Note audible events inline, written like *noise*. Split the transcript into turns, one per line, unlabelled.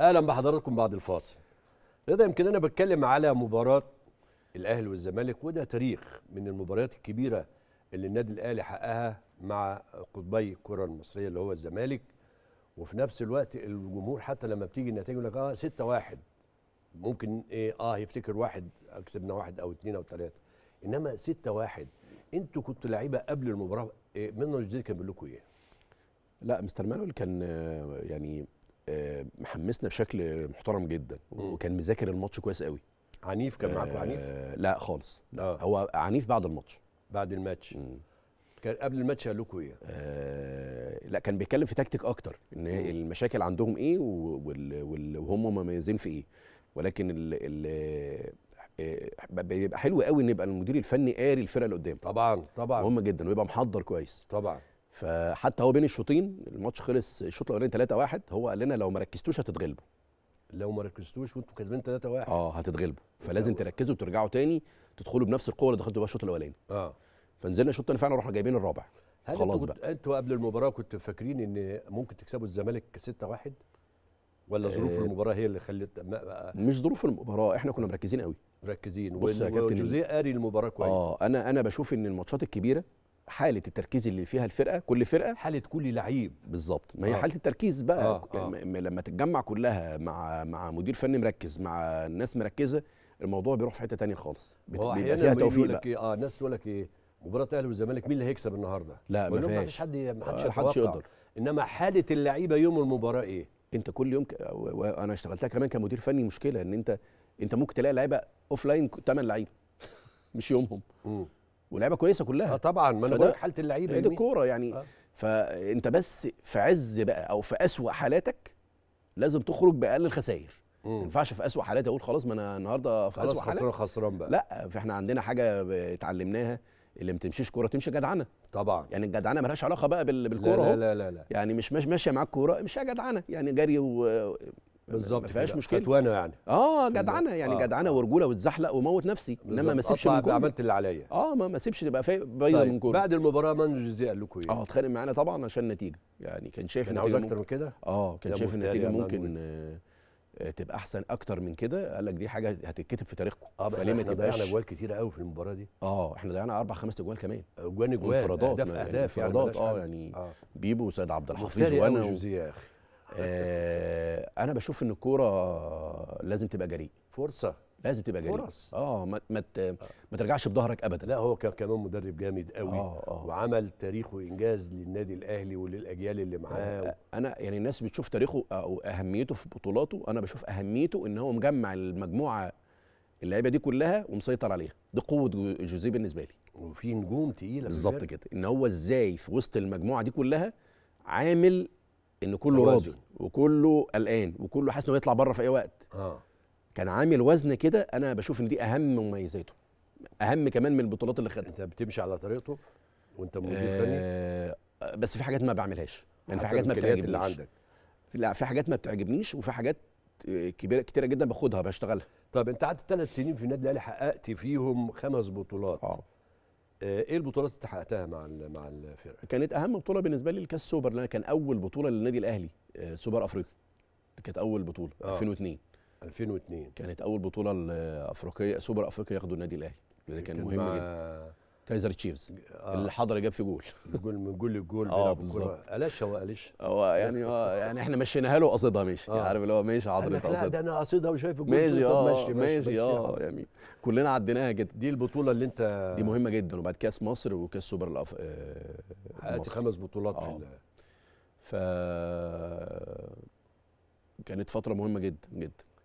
اهلا بحضراتكم بعد الفاصل رضا يمكن انا بتكلم على مباراه الاهلي والزمالك وده تاريخ من المباريات الكبيره اللي النادي الاهلي حققها مع قطبي الكره المصريه اللي هو الزمالك وفي نفس الوقت الجمهور حتى لما بتيجي النتائج يقول لك اه 6 1 ممكن ايه اه يفتكر واحد كسبنا واحد او اثنين او ثلاثه انما 6 1 انتوا كنتوا لعيبه قبل المباراه إيه منه جديد كان بيقول لكم ايه؟
لا مستر مانويل كان آه، يعني محمسنا بشكل محترم جدا وكان مذاكر الماتش كويس قوي عنيف كان معاكم آه، عنيف؟ لا خالص لا آه. هو عنيف بعد الماتش بعد الماتش مم.
كان قبل الماتش قال لكم
ايه؟ آه لا كان بيتكلم في تكتيك اكتر ان مم. المشاكل عندهم ايه وهم مميزين في ايه ولكن ال ال آه، بيبقى حلو قوي ان يبقى المدير الفني قاري الفرقه اللي قدام طبعا طبعا مهم جدا ويبقى محضر كويس طبعا فحتى هو بين الشوطين الماتش خلص الشوط الاولاني 3-1 هو قال لنا لو ما ركزتوش هتتغلبوا
لو ما ركزتوش وانتوا كسبان 3-1
اه هتتغلبوا فلازم تركزوا وترجعوا تاني
تدخلوا بنفس القوه اللي دخلتوا بيها الشوط الاولاني اه فنزلنا الشوط الثاني فعلا رحنا جايبين الرابع هل خلاص بقى انتوا قبل المباراه كنتوا فاكرين ان ممكن تكسبوا الزمالك 6-1 ولا ظروف آه المباراه هي اللي خلت مش
ظروف المباراه احنا كنا مركزين قوي مركزين بص يا كابتن جوزيه قاري المباراه كويس اه انا انا بشوف ان الماتشات الكبيره حاله التركيز اللي فيها الفرقه كل فرقه حاله كل لعيب بالظبط ما هي آه. حاله التركيز بقى آه. آه. لما تتجمع كلها مع مع مدير فني مركز مع ناس مركزه الموضوع بيروح في حته تانية خالص بيبقى فيها توفيق لك
ايه اه الناس تقول لك ايه مباراه الاهلي والزمالك مين اللي هيكسب النهارده لا ما فيش حد ما آه، حدش حدش يقدر انما حاله اللعيبه يوم المباراه ايه انت كل يوم ك...
وانا اشتغلتها كمان كمدير فني مشكله ان انت انت ممكن تلاقي لعيبه اوف لاين 8 لعيبه *laughs* مش يومهم مم. ولعيبه كويسه كلها اه طبعا ما انا بقول حاله اللعيبه دي الكوره يعني آه. فانت بس في عز بقى او في اسوأ حالاتك لازم تخرج باقل الخسائر ما ينفعش في اسوء حالاتي اقول خلاص ما انا النهارده في اسوء حالات خسران خسران بقى لا فاحنا عندنا حاجه اتعلمناها اللي ما تمشيش كوره تمشي جدعنه طبعا يعني الجدعنه مالهاش علاقه بقى بالكوره لا لا, لا لا لا يعني مش ماشيه معاك كوره امشيها جدعنه يعني جري و بالظبط ما فيهاش مشكله فتوانه يعني اه جدعنه يعني آه. جدعنه ورجوله واتزحلق وموت نفسي انما ما اسيبش من عملت اللي عليا اه ما سيبش اسيبش تبقى بيضه طيب. من كوره بعد
المباراه مانجو جوزيه قال لكم ايه؟ اه
اتخانق معانا طبعا عشان النتيجه يعني كان شايف كان يعني عاوز اكتر من كده؟ اه كان شايف النتيجه ممكن آه، آه، تبقى احسن اكتر من كده قال لك دي حاجه هتتكتب في تاريخكم اه فليه ما تبقاش ضيعنا اجوال
كتير قوي في المباراه دي
اه احنا ضيعنا اربع خمس اجوال كمان اجوان اجوال انفرادات اهداف يعني اهداف يعني, يعني, يعني اه بيبو وسيد عبد الحفيظ وانا و... يا اخي آه، انا بشوف ان الكوره لازم تبقى جريء فرصه لازم تبقى جريء فرص اه ما ما, آه.
ما ترجعش بظهرك ابدا لا هو كان كمان مدرب جامد قوي آه آه. وعمل تاريخ وانجاز للنادي الاهلي وللاجيال اللي معاه آه،, آه انا يعني الناس بتشوف تاريخه او اهميته في
بطولاته انا بشوف اهميته ان هو مجمع المجموعه اللعيبه دي كلها ومسيطر عليها دي قوه جوزيه بالنسبه لي وفي نجوم تقيله بالظبط كده ان هو ازاي في وسط المجموعه دي كلها عامل ان كله راضي وكله قلقان وكله حاسس انه يطلع بره في اي وقت اه كان عامل وزن كده انا بشوف ان دي اهم مميزاته اهم كمان من البطولات اللي خدها انت بتمشي على طريقته وانت مدير آه بس في حاجات ما بعملهاش يعني في حاجات ما بتعجبنيش اللي عندك لا في حاجات ما بتعجبنيش وفي حاجات
كبيره كتيره جدا باخدها بشتغلها طب انت قعدت ثلاث سنين في النادي الاهلي حققت فيهم خمس بطولات اه آه، ايه البطولات اللي حققتها مع مع الفرقه؟ كانت
اهم بطوله بالنسبه لي الكاس سوبر لان كان اول بطوله للنادي الاهلي آه، سوبر افريقيا كانت اول بطوله آه. 2002 2002 كانت اول بطوله افريقيه سوبر افريقيا ياخدوا النادي الاهلي يعني إيه، كان مهم جدا كايزر تشيفز آه. اللي حضر جاب في جول جول من جول لجول اه بالظبط
قلش هو قلش
هو يعني هو يعني احنا مشيناها له قصيدها ماشي آه. عارف اللي هو ماشي حضرتك لا ده
انا قصيدها وشايف الجول ماشي اه ماشي ماشي اه
يعني كلنا عديناها كده دي البطوله اللي انت دي مهمه جدا وبعد كاس مصر وكاس سوبر الأف... آه، حققت خمس بطولات آه. في ال... ف كانت فتره مهمه جدا جدا